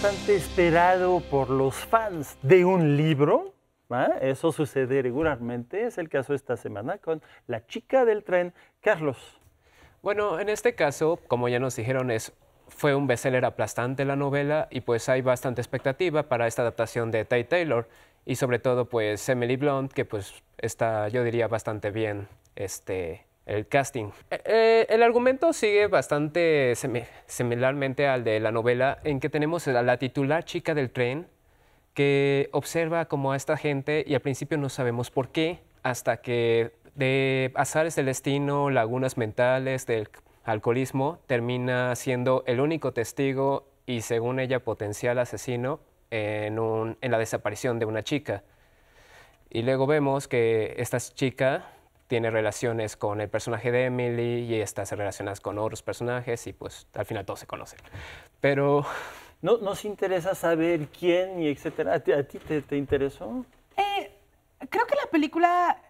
bastante esperado por los fans de un libro. Eso sucede regularmente. Es el caso esta semana con La chica del tren, Carlos. Bueno, en este caso, como ya nos dijeron, es fue un bestseller aplastante la novela y pues hay bastante expectativa para esta adaptación de Tay Taylor y sobre todo pues Emily Blunt que pues está yo diría bastante bien este el casting. Eh, eh, el argumento sigue bastante similarmente al de la novela, en que tenemos a la titular chica del tren que observa como a esta gente y al principio no sabemos por qué, hasta que de azares del destino, lagunas mentales, del alcoholismo, termina siendo el único testigo y según ella potencial asesino en, en la desaparición de una chica. Y luego vemos que esta chica tiene relaciones con el personaje de Emily y estas se con otros personajes y pues al final todos se conocen. Pero... ¿No nos interesa saber quién y etcétera? ¿A ti, te, interesó? Eh, creo que la película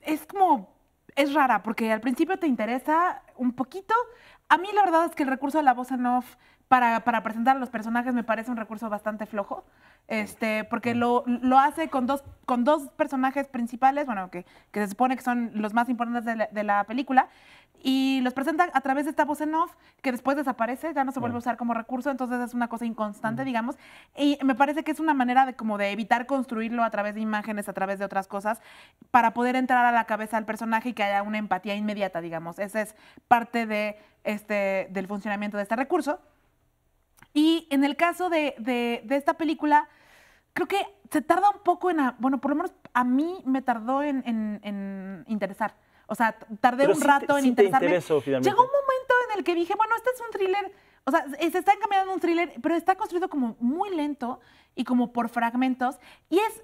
es como... Es rara porque al principio te interesa un poquito. A mí la verdad es que el recurso de la voz en off para, para, presentar a los personajes me parece un recurso bastante flojo, este, porque lo, lo hace con dos, con dos personajes principales, bueno, que, que se supone que son los más importantes de la, película, y los presenta a través de esta voz en off, que después desaparece, ya no se vuelve a usar como recurso, entonces es una cosa inconstante, digamos, y me parece que es una manera de como de evitar construirlo a través de imágenes, a través de otras cosas, para poder entrar a la cabeza del personaje y que haya una empatía inmediata, digamos. Ese es parte de, este, del funcionamiento de este recurso. Y en el caso de, esta película, creo que se tarda un poco en, bueno, por lo menos a mí me tardó en, interesar. O sea, tardé un rato en sí interesarme. Llegó un momento en el que dije, bueno, este es un thriller o sea, se está encaminando un thriller, pero está construido como muy lento y como por fragmentos. Y es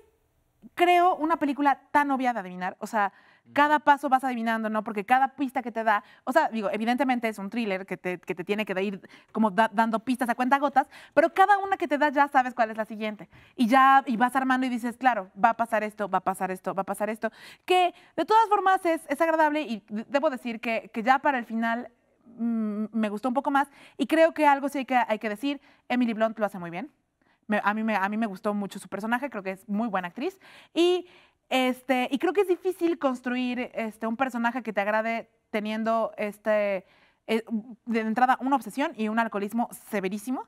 creo, una película tan obvia de adivinar. O sea, cada paso vas adivinando, ¿no? Porque cada pista que te da, o sea, digo, evidentemente es un thriller que te, tiene que ir como dando pistas a cuenta gotas, pero cada una que te da ya sabes cuál es la siguiente. Y ya y vas armando y dices, claro, va a pasar esto, va a pasar esto, va a pasar esto, que de todas formas es, agradable y debo decir que, ya para el final mm, me gustó un poco más y creo que algo sí que, hay que decir, Emily Blunt lo hace muy bien a, mí me, a mí me gustó mucho su personaje, creo que es muy buena actriz. Y, este, y creo que es difícil construir este, un personaje que te agrade teniendo este, eh, de entrada una obsesión y un alcoholismo severísimo.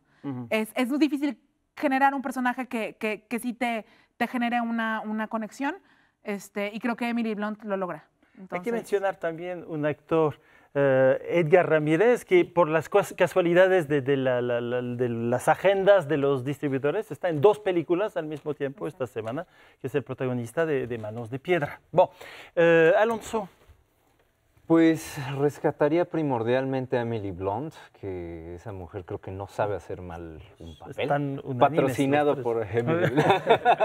es, muy difícil generar un personaje que, que, sí te, te genere una, una conexión. Este, y creo que Emily Blunt lo logra. Hay que mencionar también un actor, eh, Edgar Ramírez, que por las casualidades de, las agendas de los distribuidores está en dos películas al mismo tiempo esta semana, que es el protagonista de, Manos de Piedra. Bueno, eh, Alonso. Pues rescataría primordialmente a Emily Blunt, que esa mujer creo que no sabe hacer mal un papel. Están Patrocinado por Emily Blunt.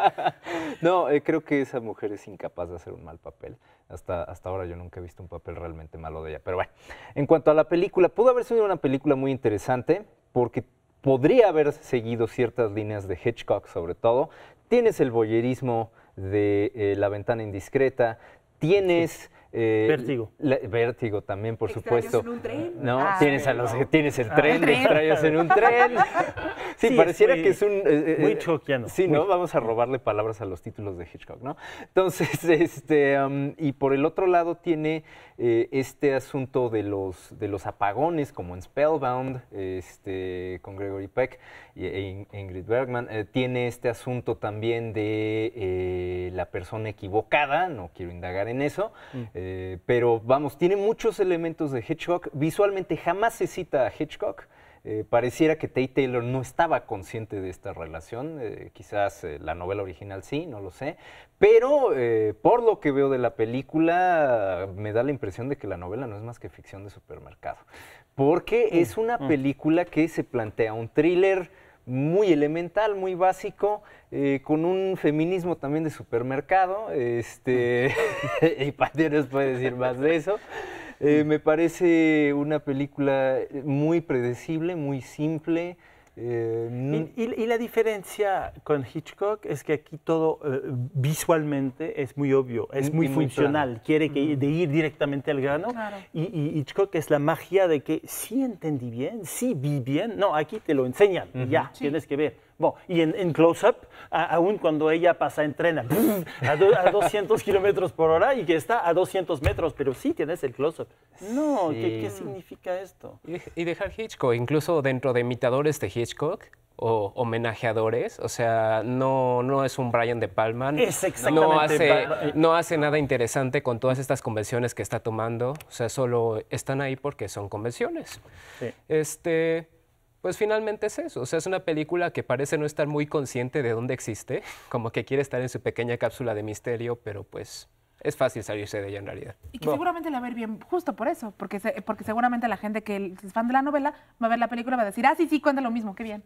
no, eh, creo que esa mujer es incapaz de hacer un mal papel. Hasta, hasta ahora yo nunca he visto un papel realmente malo de ella. Pero bueno, en cuanto a la película, pudo haber sido una película muy interesante porque podría haber seguido ciertas líneas de Hitchcock sobre todo. Tienes el boyerismo de eh, La ventana indiscreta, tienes... Eh, vértigo. vértigo también, por supuesto. En un tren? No, ah, tienes a los tienes el ah, tren, te en un tren. Sí, pareciera que es un muy eh, eh, Sí, no, vamos a robarle palabras a los títulos de Hitchcock, ¿no? Entonces, este um, y por el otro lado tiene este asunto de los de los apagones como en Spellbound, este con Gregory Peck e, Ingrid Bergman, tiene este asunto también de la persona equivocada, no quiero indagar en eso. Mm. Eh, pero vamos, tiene muchos elementos de Hitchcock. Visualmente jamás se cita a Hitchcock. Eh, pareciera que Tay Taylor no estaba consciente de esta relación, eh, quizás la novela original sí, no lo sé, pero por lo que veo de la película me da la impresión de que la novela no es más que ficción de supermercado, porque mm, es una mm. película que se plantea un thriller muy elemental, muy básico, eh, con un feminismo también de supermercado, este, y Pateros puede decir más de eso. Eh, me parece una película muy predecible, muy simple, eh, y, la diferencia con Hitchcock es que aquí todo eh, visualmente es muy obvio, es muy funcional, quiere que, de ir directamente al grano. Y, Hitchcock es la magia de que sí entendí bien, sí vi bien, no, aquí te lo enseñan, ya, tienes que ver y en, close-up, aún cuando ella pasa, entrena a, a 200 kilómetros por hora y que está a 200 metros, pero sí tienes el close-up. No, ¿qué, significa esto? Y, dejar Hitchcock, incluso dentro de imitadores de Hitchcock o homenajeadores, o sea, no, no es un Brian de Palma, es exactamente no hace, no hace nada interesante con todas estas convenciones que está tomando, o sea, solo están ahí porque son convenciones. Sí. Este, pues finalmente es eso. O sea, es una película que parece no estar muy consciente de dónde existe, como que quiere estar en su pequeña cápsula de misterio, pero pues es fácil salirse de ella en realidad. Y que seguramente la va a ver bien justo por eso, porque, porque seguramente la gente que es fan de la novela va a ver la película y va a decir, ah, sí, sí, cuenta lo mismo, qué bien.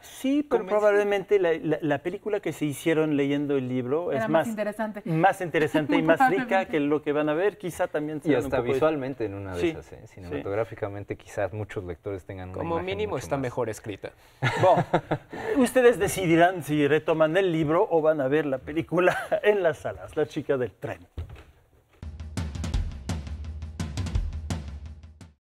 Sí, pero probablemente la, película que se hicieron leyendo el libro es más, interesante, y más rica que lo que van a ver, quizá también. Y hasta visualmente en una de esas, ¿eh? cinematográficamente quizás muchos lectores tengan una Como mínimo está mejor escrita. Bueno, ustedes decidirán si retoman el libro o van a ver la película en las salas, La chica del tren.